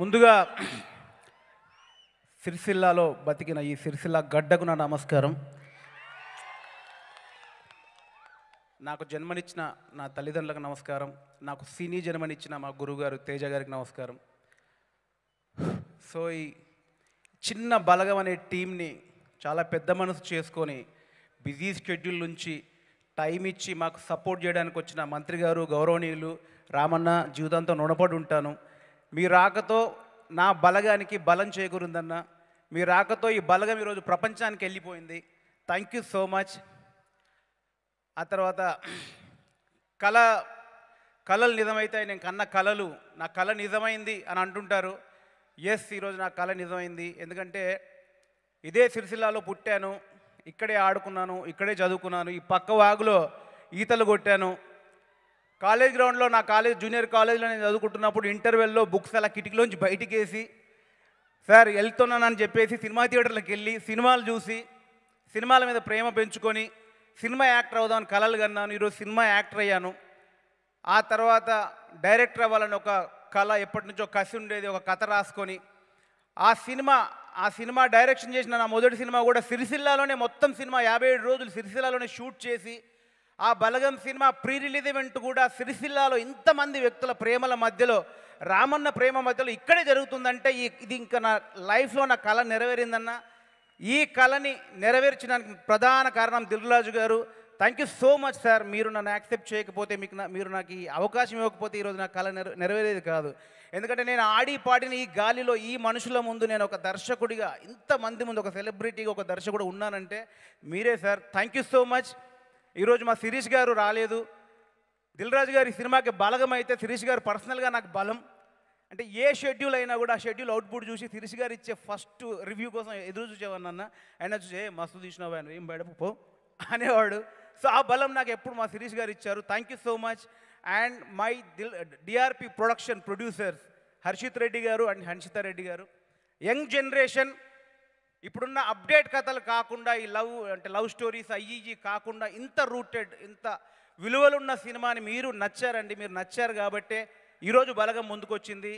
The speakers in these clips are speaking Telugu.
ముందుగా సిరిసిల్లాలో బతికిన ఈ సిరిసిల్ల గడ్డకు నా నమస్కారం నాకు జన్మనిచ్చిన నా తల్లిదండ్రులకు నమస్కారం నాకు సినీ జన్మనిచ్చిన మా గురువుగారు తేజ గారికి నమస్కారం సో ఈ చిన్న బలగం అనే టీంని చాలా పెద్ద మనసు చేసుకొని బిజీ షెడ్యూల్ నుంచి టైం ఇచ్చి మాకు సపోర్ట్ చేయడానికి వచ్చిన మంత్రి గారు గౌరవనీయులు రామన్న జీవితంతో నుణపడి ఉంటాను మీ రాకతో నా బలగానికి బలం చేకూరుందన్న మీ రాకతో ఈ బలగం ఈరోజు ప్రపంచానికి వెళ్ళిపోయింది థ్యాంక్ యూ సో మచ్ ఆ తర్వాత కళ కళలు నిజమైతే నేను కన్న కళలు నా కళ నిజమైంది అని అంటుంటారు ఎస్ ఈరోజు నా కళ నిజమైంది ఎందుకంటే ఇదే సిరిసిల్లాలో పుట్టాను ఇక్కడే ఆడుకున్నాను ఇక్కడే చదువుకున్నాను ఈ పక్క వాగులో ఈతలు కొట్టాను కాలేజ్ గ్రౌండ్లో నా కాలేజ్ జూనియర్ కాలేజ్లో నేను చదువుకుంటున్నప్పుడు ఇంటర్వెల్లో బుక్స్ అలా కిటికీలోంచి బయటికి వేసి సార్ వెళ్తున్నానని చెప్పేసి సినిమా థియేటర్లకు వెళ్ళి సినిమాలు చూసి సినిమాల మీద ప్రేమ పెంచుకొని సినిమా యాక్టర్ అవుదామని కలలు కన్నాను ఈరోజు సినిమా యాక్టర్ అయ్యాను ఆ తర్వాత డైరెక్టర్ అవ్వాలని ఒక కళ ఎప్పటి నుంచో కసి ఉండేది ఒక కథ రాసుకొని ఆ సినిమా ఆ సినిమా డైరెక్షన్ చేసిన నా మొదటి సినిమా కూడా సిరిసిల్లాలోనే మొత్తం సినిమా యాభై ఏడు రోజులు సిరిసిల్లాలోనే షూట్ చేసి ఆ Balagam cinema pre release event కూడా సిరిసిల్లాలో ఇంతమంది వ్యక్తుల ప్రేమల మధ్యలో రామన్న ప్రేమ మధ్యలో ఇక్కడే జరుగుతుందంటే ఈ ఇది ఇంకా నా లైఫ్లో నా కళ నెరవేరిందన్న ఈ కళని నెరవేర్చడానికి ప్రధాన కారణం దిల్రాజు గారు thank you so much sir మీరు నన్ను యాక్సెప్ట్ చేయకపోతే మీకు నా మీరు నాకు ఈ అవకాశం ఇవ్వకపోతే ఈరోజు నా కళ నెర నెరవేరేది కాదు ఎందుకంటే నేను ఆడి పాడిన ఈ గాలిలో ఈ మనుషుల ముందు నేను ఒక దర్శకుడిగా ఇంతమంది ముందు ఒక సెలబ్రిటీగా ఒక దర్శకుడు ఉన్నానంటే మీరే sir thank you so much ఈరోజు మా శిరీష్ గారు రాలేదు దిల్రాజు గారి సినిమాకి బలగం అయితే శిరీష్ గారు పర్సనల్గా నాకు బలం అంటే ఏ షెడ్యూల్ అయినా కూడా ఆ షెడ్యూల్ అవుట్పుట్ చూసి శిరీష్ గారు ఇచ్చే ఫస్ట్ రివ్యూ కోసం ఎదురు చూసేవాడినన్న ఆయన చూసే మస్తు తీసినావు ఆయన ఏం బయటకు పో అనేవాడు సో ఆ బలం నాకు ఎప్పుడు మా శిరీష్ గారు ఇచ్చారు thank you so much and my Dil DRP production producers Harshith Reddy గారు అండ్ హన్షిత రెడ్డి గారు యంగ్ జనరేషన్ ఇప్పుడున్న అప్డేట్ కథలు కాకుండా ఈ లవ్ అంటే లవ్ స్టోరీస్ అయ్యి కాకుండా ఇంత రూటెడ్ ఇంత విలువలున్న సినిమాని మీరు నచ్చారండి మీరు నచ్చారు కాబట్టే ఈరోజు బలగం ముందుకొచ్చింది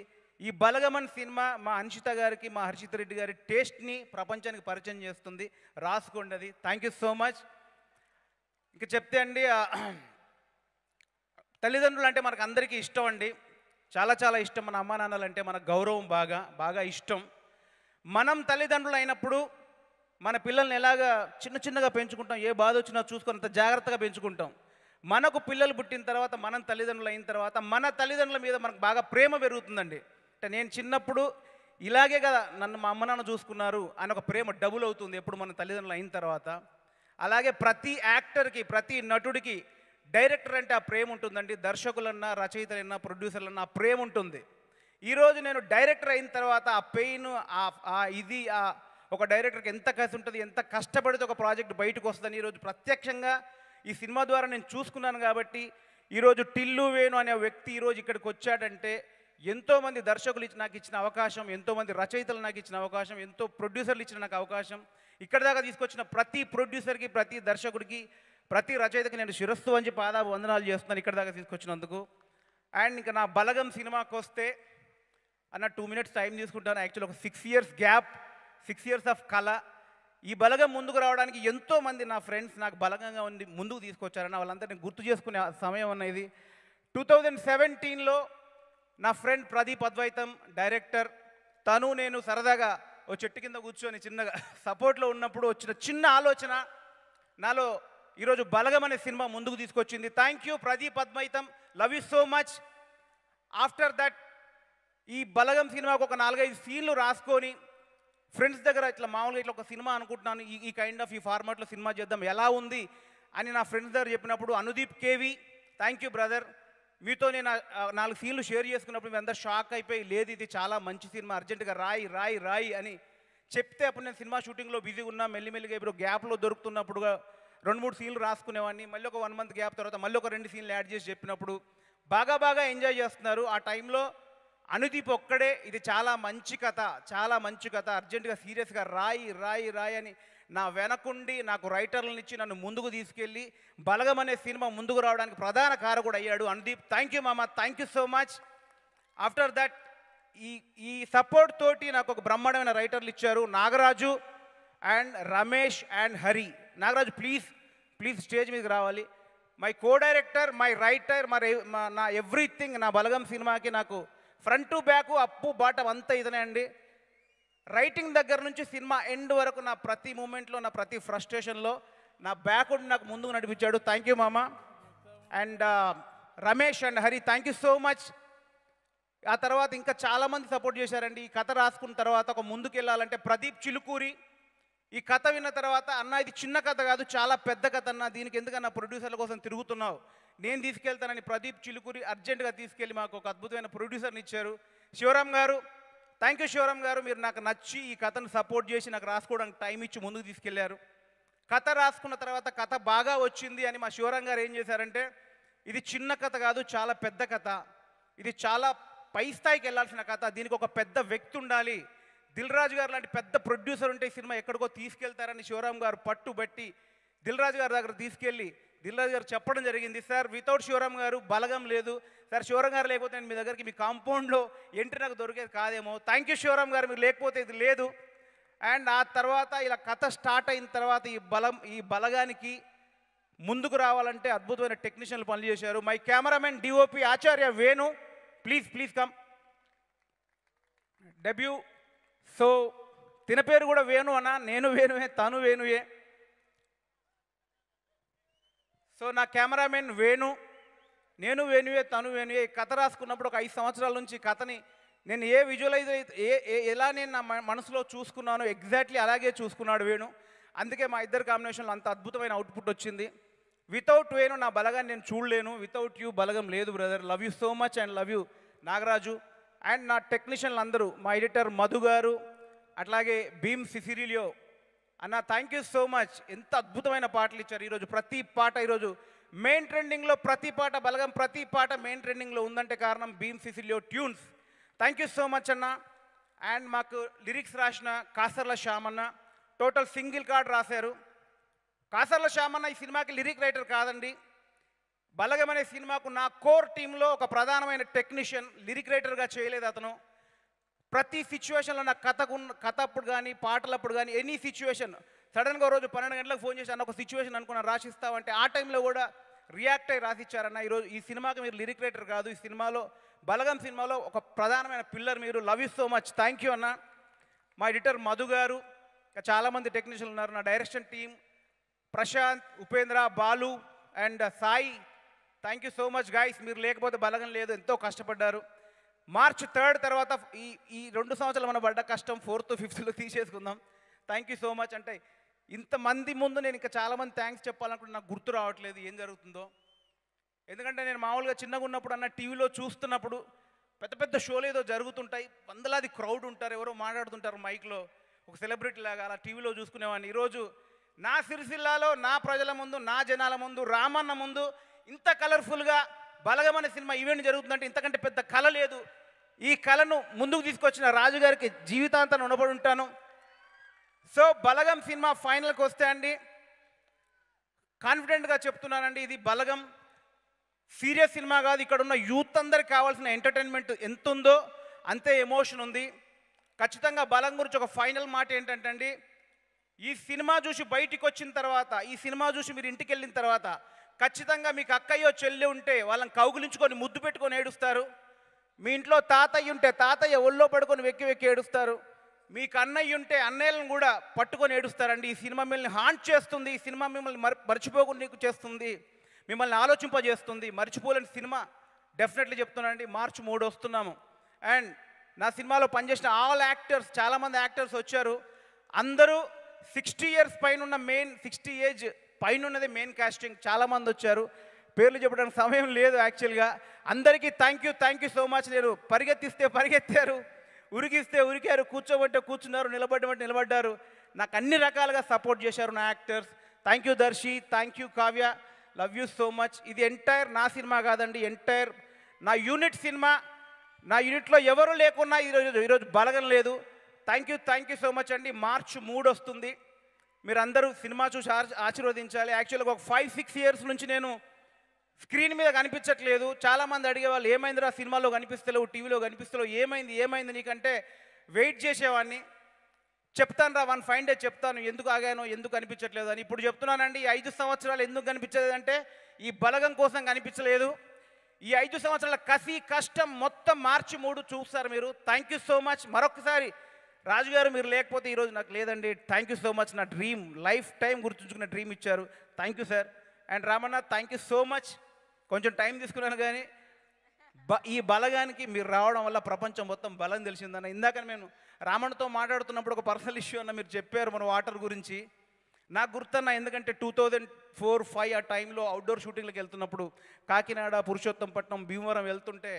ఈ బలగమన్ సినిమా మా హన్షిత గారికి మా హర్షిత్ రెడ్డి గారి టేస్ట్ని ప్రపంచానికి పరిచయం చేస్తుంది రాసుకోండి అది థ్యాంక్ యూ సో మచ్ ఇంకా చెప్తే అండి తల్లిదండ్రులు అంటే మనకు అందరికీ ఇష్టం అండి చాలా చాలా ఇష్టం మన అమ్మా నాన్నలు అంటే మన గౌరవం బాగా బాగా ఇష్టం మనం తల్లిదండ్రులు అయినప్పుడు మన పిల్లల్ని ఎలాగా చిన్న చిన్నగా పెంచుకుంటాం ఏ బాధ వచ్చినా చూసుకున్నంత జాగ్రత్తగా పెంచుకుంటాం మనకు పిల్లలు పుట్టిన తర్వాత మనం తల్లిదండ్రులు అయిన తర్వాత మన తల్లిదండ్రుల మీద మనకు బాగా ప్రేమ పెరుగుతుందండి అంటే నేను చిన్నప్పుడు ఇలాగే కదా నన్ను మా అమ్మ నాన్న చూసుకున్నారు అని ఒక ప్రేమ డబుల్ అవుతుంది ఎప్పుడు మన తల్లిదండ్రులు అయిన తర్వాత అలాగే ప్రతి యాక్టర్కి ప్రతి నటుడికి డైరెక్టర్ అంటే ఆ ప్రేమ ఉంటుందండి దర్శకులన్నా రచయితలన్నా ప్రొడ్యూసర్లన్నా ప్రేమ ఉంటుంది ఈరోజు నేను డైరెక్టర్ అయిన తర్వాత ఆ పెయిన్ ఆ ఇది ఆ ఒక డైరెక్టర్కి ఎంత కసి ఉంటుంది ఎంత కష్టపడితే ఒక ప్రాజెక్ట్ బయటకు వస్తుందని ఈరోజు ప్రత్యక్షంగా ఈ సినిమా ద్వారా నేను చూసుకున్నాను కాబట్టి ఈరోజు టిల్లు వేణు అనే వ్యక్తి ఈరోజు ఇక్కడికి వచ్చాడంటే ఎంతోమంది దర్శకులు ఇచ్చి నాకు ఇచ్చిన అవకాశం ఎంతోమంది రచయితలు నాకు ఇచ్చిన అవకాశం ఎంతో ప్రొడ్యూసర్లు ఇచ్చిన నాకు అవకాశం ఇక్కడ దాకా తీసుకొచ్చిన ప్రతి ప్రొడ్యూసర్కి ప్రతి దర్శకుడికి ప్రతి రచయితకి నేను శిరస్సు వంచి పాదాభ వందనాలు చేస్తున్నాను ఇక్కడ దాకా తీసుకొచ్చినందుకు అండ్ ఇంకా నా బలగం సినిమాకి వస్తే అన్న టూ మినిట్స్ టైం తీసుకుంటాను యాక్చువల్ ఒక six years gap six years of కళ ఈ బలగం ముందుకు రావడానికి ఎంతోమంది నా ఫ్రెండ్స్ నాకు బలగంగా ఉంది ముందుకు తీసుకొచ్చారన్న వాళ్ళందరినీ గుర్తు చేసుకునే సమయం అనేది టూ థౌజండ్ సెవెంటీన్లో నా ఫ్రెండ్ ప్రదీప్ అద్వైతం డైరెక్టర్ తను నేను సరదాగా ఓ చెట్టు కింద కూర్చొని చిన్నగా సపోర్ట్లో ఉన్నప్పుడు వచ్చిన చిన్న ఆలోచన నాలో ఈరోజు బలగం అనే సినిమా ముందుకు తీసుకొచ్చింది thank you Pradeep Advaitham love you so much after that ఈ బలగం సినిమాకు ఒక నాలుగైదు సీన్లు రాసుకొని ఫ్రెండ్స్ దగ్గర ఇట్లా మామూలుగా ఇట్లా ఒక సినిమా అనుకుంటున్నాను ఈ కైండ్ ఆఫ్ ఈ ఫార్మాట్లో సినిమా చేద్దాం ఎలా ఉంది అని నా ఫ్రెండ్స్ దగ్గర చెప్పినప్పుడు Anudeep KV thank you brother మీతో నేను నాలుగు సీన్లు షేర్ చేసుకున్నప్పుడు మీ అందరూ షాక్ అయిపోయి లేదు ఇది చాలా మంచి సినిమా అర్జెంటుగా రాయి రాయి రాయి అని చెప్తే అప్పుడు నేను సినిమా షూటింగ్లో బిజీగా ఉన్నా మెల్లిమెల్లిగా ఇప్పుడు గ్యాప్లో దొరుకుతున్నప్పుడుగా రెండు మూడు సీన్లు రాసుకునేవాడిని మళ్ళీ ఒక వన్ మంత్ గ్యాప్ తర్వాత మళ్ళీ ఒక రెండు సీన్లు యాడ్ చేసి చెప్పినప్పుడు బాగా బాగా ఎంజాయ్ చేస్తున్నారు ఆ టైంలో అనుదీప్ ఒక్కడే ఇది చాలా మంచి కథ చాలా మంచి కథ అర్జెంటుగా సీరియస్గా రాయి రాయి రాయి అని నా వెనకుండి నాకు రైటర్లను ఇచ్చి నన్ను ముందుకు తీసుకెళ్ళి బలగం అనే సినిమా ముందుకు రావడానికి ప్రధాన కారకుడు అయ్యాడు అనుదీప్ థ్యాంక్ యూ మామ thank you so much after that ఈ ఈ సపోర్ట్ తోటి నాకు ఒక బ్రహ్మాండమైన రైటర్లు ఇచ్చారు Nagaraju and Ramesh and Hari Nagaraju please please stage మీదకి రావాలి my co director my writer మరి నా ఎవ్రీథింగ్ నా బలగం సినిమాకి నాకు ఫ్రంట్ బ్యాక్ అప్పు బాటం అంతా ఇదనే అండి రైటింగ్ దగ్గర నుంచి సినిమా ఎండ్ వరకు నా ప్రతి మూమెంట్లో నా ప్రతి ఫ్రస్ట్రేషన్లో నా బ్యాక్డ్ నాకు ముందుకు నడిపించాడు థ్యాంక్ యూ మామ and Ramesh and Hari thank you so much ఆ తర్వాత ఇంకా చాలామంది సపోర్ట్ చేశారండి ఈ కథ రాసుకున్న తర్వాత ఒక ముందుకెళ్ళాలంటే ప్రదీప్ చిలుకూరి ఈ కథ విన్న తర్వాత అన్న ఇది చిన్న కథ కాదు చాలా పెద్ద కథ అన్న దీనికి ఎందుకన్నా ప్రొడ్యూసర్ల కోసం తిరుగుతున్నావు నేను తీసుకెళ్తానని ప్రదీప్ చిలుకూరి అర్జెంటుగా తీసుకెళ్ళి మాకు ఒక అద్భుతమైన ప్రొడ్యూసర్ని ఇచ్చారు శివరామ్ గారు థ్యాంక్ యూ శివరామ్ గారు మీరు నాకు నచ్చి ఈ కథను సపోర్ట్ చేసి నాకు రాసుకోవడానికి టైం ఇచ్చి ముందుకు తీసుకెళ్లారు కథ రాసుకున్న తర్వాత కథ బాగా వచ్చింది అని మా శివరామ్ గారు ఏం చేశారంటే ఇది చిన్న కథ కాదు చాలా పెద్ద కథ ఇది చాలా పై స్థాయికి వెళ్ళాల్సిన కథ దీనికి ఒక పెద్ద వ్యక్తి ఉండాలి రాజు గారు లాంటి పెద్ద ప్రొడ్యూసర్ ఉంటే సినిమా ఎక్కడికో తీసుకెళ్తారని శివరామ్ గారు పట్టుబట్టి రాజు గారి దగ్గర తీసుకెళ్ళి రాజు గారు చెప్పడం జరిగింది సార్ వితౌట్ శివరామ్ గారు బలగం లేదు సార్ శివరామ్ గారు లేకపోతే నేను మీ దగ్గరికి మీ కాంపౌండ్లో ఎంట్రీ నాకు దొరికేది కాదేమో థ్యాంక్ యూ శివరామ్ గారు మీరు లేకపోతే ఇది లేదు అండ్ ఆ తర్వాత ఇలా కథ స్టార్ట్ అయిన తర్వాత ఈ బలం ఈ బలగానికి ముందుకు రావాలంటే అద్భుతమైన టెక్నీషియన్లు పనులు చేశారు my cameraman DOP Acharya Venu please please come debut so తిన పేరు కూడా వేణు అన్న నేను వేణువే తను వేణువే సో నా కెమెరామెన్ వేణు నేను వేణువే తను వేణువే కథ రాసుకున్నప్పుడు ఒక ఐదు సంవత్సరాల నుంచి కథని నేను ఏ విజువలైజ్ అయితే ఏ ఎలా నేను నా మనసులో చూసుకున్నానో ఎగ్జాక్ట్లీ అలాగే చూసుకున్నాడు వేణు అందుకే మా ఇద్దరు కాంబినేషన్లో అంత అద్భుతమైన అవుట్పుట్ వచ్చింది వితౌట్ వేణు నా బలగాన్ని నేను చూడలేను వితౌట్ యూ బలగం లేదు brother love you so much and love you Nagaraju and నా టెక్నీషియన్లు అందరూ మా ఎడిటర్ మధు గారు అట్లాగే భీమ్ సిసిరిలియో అన్న థ్యాంక్ యూ సో మచ్ ఎంత అద్భుతమైన పాటలు ఇచ్చారు ఈరోజు ప్రతి పాట ఈరోజు మెయిన్ ట్రెండింగ్లో ప్రతి పాట బలగం ప్రతి పాట మెయిన్ ట్రెండింగ్లో ఉందంటే కారణం Bheems Ceciroleo tunes thank you so much అన్న అండ్ మాకు లిరిక్స్ రాసిన కాసర్ల శ్యామ్ అన్న టోటల్ సింగిల్ కార్డ్ రాశారు కాసర్ల శ్యామ్ అన్న ఈ సినిమాకి లిరిక్ రైటర్ కాదండి బలగం అనే సినిమాకు నా కోర్ టీంలో ఒక ప్రధానమైన టెక్నీషియన్ లిరిక్ రైటర్గా చేయలేదు అతను ప్రతి సిచ్యువేషన్లో నా కథకు కథ అప్పుడు కానీ పాటలప్పుడు కానీ ఎనీ సిచ్యువేషన్ సడన్గా రోజు పన్నెండు గంటలకు ఫోన్ చేసి అన్న ఒక సిచ్యువేషన్ అనుకున్నాను రాసిస్తావంటే ఆ టైంలో కూడా రియాక్ట్ అయ్యి రాసిచ్చారన్న ఈరోజు ఈ సినిమాకి మీరు లిరిక్ రైటర్ కాదు ఈ సినిమాలో బలగం సినిమాలో ఒక ప్రధానమైన పిల్లర్ మీరు love you so much thank you అన్న మా ఎడిటర్ మధు గారు చాలామంది టెక్నీషియన్లు ఉన్నారు నా direction team Prashanth Upendra Balu and Sai thank you so much guys మీరు లేకపోతే బలగం లేదు ఎంతో కష్టపడ్డారు మార్చ్ థర్డ్ తర్వాత ఈ ఈ రెండు సంవత్సరాలు మనం పడ్డ కష్టం ఫోర్త్ ఫిఫ్త్లో తీసేసుకుందాం థ్యాంక్ యూ సో మచ్ అంటే ఇంతమంది ముందు నేను ఇంకా చాలామంది థ్యాంక్స్ చెప్పాలనుకుంటే నాకు గుర్తు రావట్లేదు ఏం జరుగుతుందో ఎందుకంటే నేను మామూలుగా చిన్నగా ఉన్నప్పుడు అన్న టీవీలో చూస్తున్నప్పుడు పెద్ద పెద్ద షోలు ఏదో జరుగుతుంటాయి వందలాది క్రౌడ్ ఉంటారు ఎవరో మాట్లాడుతుంటారు మైక్లో ఒక సెలబ్రిటీ లాగా అలా టీవీలో చూసుకునేవాడిని ఈరోజు నా సిరిసిల్లాలో నా ప్రజల ముందు నా జనాల ముందు రామన్న ముందు ఇంత కలర్ఫుల్గా బలగమనే సినిమా ఈవెంట్ జరుగుతుందంటే ఇంతకంటే పెద్ద కళ లేదు ఈ కళను ముందుకు తీసుకొచ్చిన రాజుగారికి జీవితాంతం ఉండబడి ఉంటాను సో బలగం సినిమా ఫైనల్కి వస్తే అండి కాన్ఫిడెంట్గా చెప్తున్నానండి ఇది బలగం సీరియస్ సినిమా కాదు ఇక్కడ ఉన్న యూత్ అందరికి కావాల్సిన ఎంటర్టైన్మెంట్ ఎంత ఉందో అంతే ఎమోషన్ ఉంది ఖచ్చితంగా బలం గురించి ఒక ఫైనల్ మాట ఏంటంటే అండి ఈ సినిమా చూసి బయటికి వచ్చిన తర్వాత ఈ సినిమా చూసి మీరు ఇంటికి వెళ్ళిన తర్వాత ఖచ్చితంగా మీకు అక్కయ్యో చెల్లి ఉంటే వాళ్ళని కౌగులించుకొని ముద్దు పెట్టుకొని ఏడుస్తారు మీ ఇంట్లో తాతయ్య ఉంటే తాతయ్య ఒళ్ళో పడుకొని వెక్కి వెక్కి ఏడుస్తారు మీకు అన్నయ్య ఉంటే అన్నయ్యలను కూడా పట్టుకొని ఏడుస్తారండి ఈ సినిమా మిమ్మల్ని హాంట్ చేస్తుంది ఈ సినిమా మిమ్మల్ని మర మర్చిపోకుండా చేస్తుంది మిమ్మల్ని ఆలోచింపజేస్తుంది మర్చిపోలేని సినిమా డెఫినెట్లీ చెప్తున్నానండి మార్చి మూడు వస్తున్నాము అండ్ నా సినిమాలో పనిచేసిన ఆల్ యాక్టర్స్ చాలామంది యాక్టర్స్ వచ్చారు అందరూ సిక్స్టీ ఇయర్స్ పైన ఉన్న మెయిన్ సిక్స్టీ ఏజ్ పైన ఉన్నది మెయిన్ కాస్టింగ్ చాలామంది వచ్చారు పేర్లు చెప్పడానికి సమయం లేదు యాక్చువల్గా అందరికీ thank you thank you so much నేను పరిగెత్తిస్తే పరిగెత్తారు ఉరికిస్తే ఉరికారు కూర్చోబట్టే కూర్చున్నారు నిలబడ్డమంటే నిలబడ్డారు నాకు అన్ని రకాలుగా సపోర్ట్ చేశారు నా actors thank you Darshi thank you Kavya love you so much ఇది ఎంటైర్ నా సినిమా కాదండి ఎంటైర్ నా యూనిట్ సినిమా నా యూనిట్లో ఎవరు లేకున్నా ఈరోజు ఈరోజు బలగం లేదు thank you thank you so much అండి మార్చ్ మూడు వస్తుంది మీరందరూ సినిమా చూసి ఆశీర్వదించాలి యాక్చువల్గా ఒక ఫైవ్ సిక్స్ ఇయర్స్ నుంచి నేను స్క్రీన్ మీద కనిపించట్లేదు చాలామంది అడిగేవాళ్ళు ఏమైందిరా సినిమాలో కనిపిస్తలేవు టీవీలో కనిపిస్తలేవు ఏమైంది ఏమైంది నీకంటే వెయిట్ చేసేవాడిని చెప్తాను రా వన్ ఫైన్ డే చెప్తాను ఎందుకు ఆగాను ఎందుకు కనిపించట్లేదు అని ఇప్పుడు చెప్తున్నానండి ఈ ఐదు సంవత్సరాలు ఎందుకు కనిపించలేదంటే ఈ బలగం కోసం కనిపించలేదు ఈ ఐదు సంవత్సరాల కసి కష్టం మొత్తం మార్చి మూడు చూస్తారు మీరు థ్యాంక్ యూ సో మచ్ మరొకసారి రాజుగారు మీరు లేకపోతే ఈరోజు నాకు లేదండి థ్యాంక్ యూ సో మచ్ నా డ్రీమ్ లైఫ్ టైం గుర్తుంచుకున్న డ్రీమ్ ఇచ్చారు thank you sir and Ramanna thank you so much కొంచెం టైం తీసుకున్నాను కానీ బ ఈ బలగానికి మీరు రావడం వల్ల ప్రపంచం మొత్తం బలం తెలిసిందన్న ఇందాక నేను రామణ్తో మాట్లాడుతున్నప్పుడు ఒక పర్సనల్ ఇష్యూ అన్న మీరు చెప్పారు మన వాటర్ గురించి నాకు గుర్తున్నా ఎందుకంటే టూ థౌజండ్ ఫోర్ ఫైవ్ ఆ టైంలో అవుట్డోర్ షూటింగ్లకు వెళ్తున్నప్పుడు కాకినాడ పురుషోత్తంపట్నం భీమవరం వెళ్తుంటే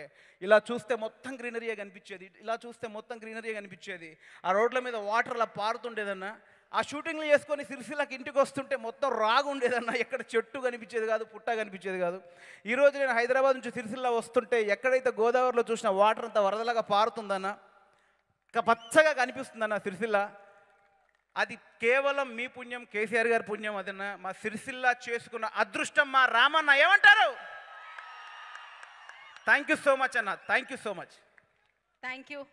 ఇలా చూస్తే మొత్తం గ్రీనరీగా కనిపించేది ఇలా చూస్తే మొత్తం గ్రీనరీగా కనిపించేది ఆ రోడ్ల మీద వాటర్ అలా పారుతుండేదన్నా ఆ షూటింగ్లు చేసుకొని సిరిసిల్లకి ఇంటికి వస్తుంటే మొత్తం రాగుండేదన్న ఎక్కడ చెట్టు కనిపించేది కాదు పుట్ట కనిపించేది కాదు ఈరోజు నేను హైదరాబాద్ నుంచి సిరిసిల్ల వస్తుంటే ఎక్కడైతే గోదావరిలో చూసిన వాటర్ అంతా వరదలాగా పారుతుందన్న పచ్చగా కనిపిస్తుందన్న సిరిసిల్ల అది కేవలం మీ పుణ్యం కేసీఆర్ గారి పుణ్యం అదన మా సిరిసిల్లా చేసుకున్న అదృష్టం మా రామన్న ఏమంటారు థ్యాంక్ యూ సో మచ్ అన్న thank you so much thank you